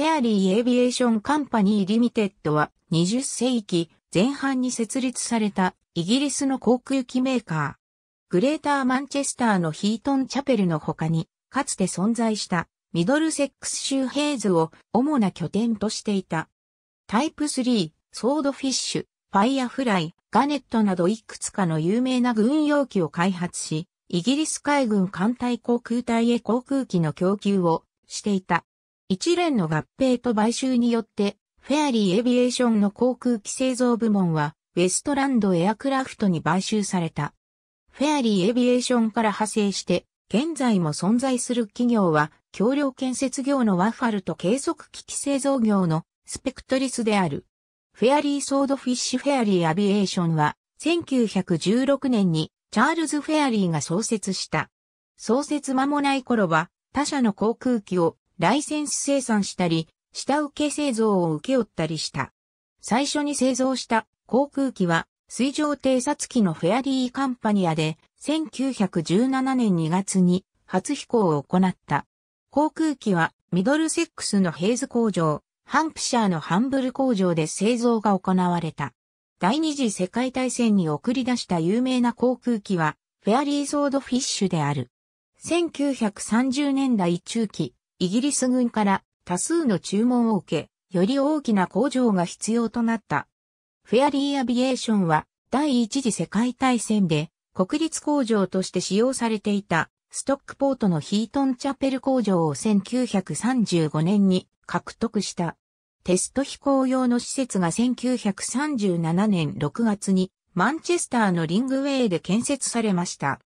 フェアリー・エビエーション・カンパニー・リミテッドは20世紀前半に設立されたイギリスの航空機メーカー。グレーター・マンチェスターのヒートン・チャペルの他に、かつて存在したミドルセックス州ヘイズを主な拠点としていた。タイプ3、ソードフィッシュ、ファイアフライ、ガネットなどいくつかの有名な軍用機を開発し、イギリス海軍艦隊航空隊へ航空機の供給をしていた。一連の合併と買収によって、フェアリーエビエーションの航空機製造部門は、ウェストランドエアクラフトに買収された。フェアリーエビエーションから派生して、現在も存在する企業は、橋梁建設業のワッファルと計測機器製造業のスペクトリスである。フェアリーソードフィッシュフェアリーアビエーションは、1916年にチャールズ・フェアリーが創設した。創設間もない頃は、他社の航空機をライセンス生産したり、下請け製造を請け負ったりした。最初に製造した航空機は水上偵察機のフェアリーカンパニアで1917年2月に初飛行を行った。航空機はミドルセックスのヘイズ工場、ハンプシャーのハンブル工場で製造が行われた。第二次世界大戦に送り出した有名な航空機は、フェアリーソードフィッシュである。1930年代中期、イギリス軍から多数の注文を受け、より大きな工場が必要となった。フェアリーアビエーションは第一次世界大戦で国立工場として使用されていたストックポートのヒートンチャペル工場を1935年に獲得した。テスト飛行用の施設が1937年6月にマンチェスターのリングウェイで建設されました。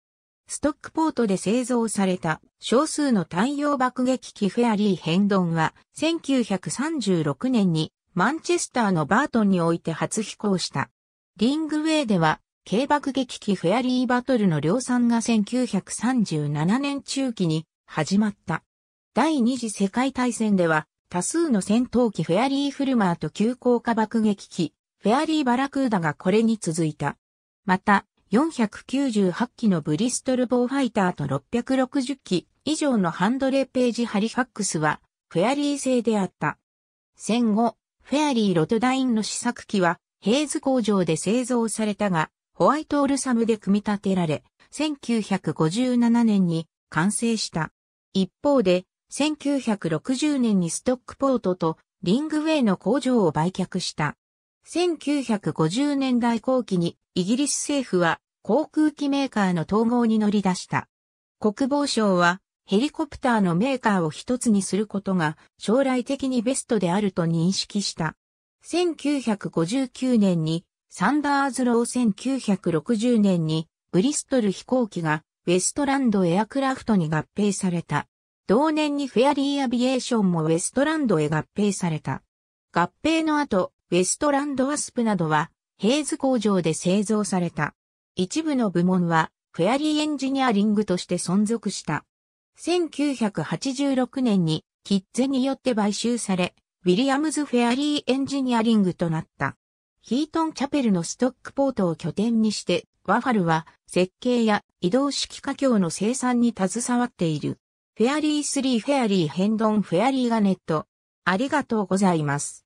ストックポートで製造された少数の太陽爆撃機フェアリー・ヘンドンは1936年にマンチェスターのバートンにおいて初飛行した。リングウェイでは軽爆撃機フェアリーバトルの量産が1937年中期に始まった。第二次世界大戦では多数の戦闘機フェアリーフルマーと急降下爆撃機フェアリーバラクーダがこれに続いた。また、498機のブリストルボーファイターと660機以上のハンドレページハリファックスはフェアリー製であった。戦後、フェアリーロトダインの試作機はヘイズ工場で製造されたが、ホワイトオルサムで組み立てられ、1957年に完成した。一方で、1960年にストックポートとリングウェイの工場を売却した。1950年代後期にイギリス政府は航空機メーカーの統合に乗り出した。国防省は、ヘリコプターのメーカーを一つにすることが将来的にベストであると認識した。1959年にサンダーズロー1960年にブリストル飛行機がウェストランドエアクラフトに合併された。同年にフェアリーアビエーションもウェストランドへ合併された。合併の後、ウェストランドワスプなどはヘイズ工場で製造された。一部の部門はフェアリーエンジニアリングとして存続した。1986年にキッゼによって買収され、ウィリアムズ・フェアリーエンジニアリングとなった。ヒートン・チャペルのストックポートを拠点にして、ワファルは設計や移動式架橋の生産に携わっている。フェアリー3フェアリーヘンドンフェアリーガネット。ありがとうございます。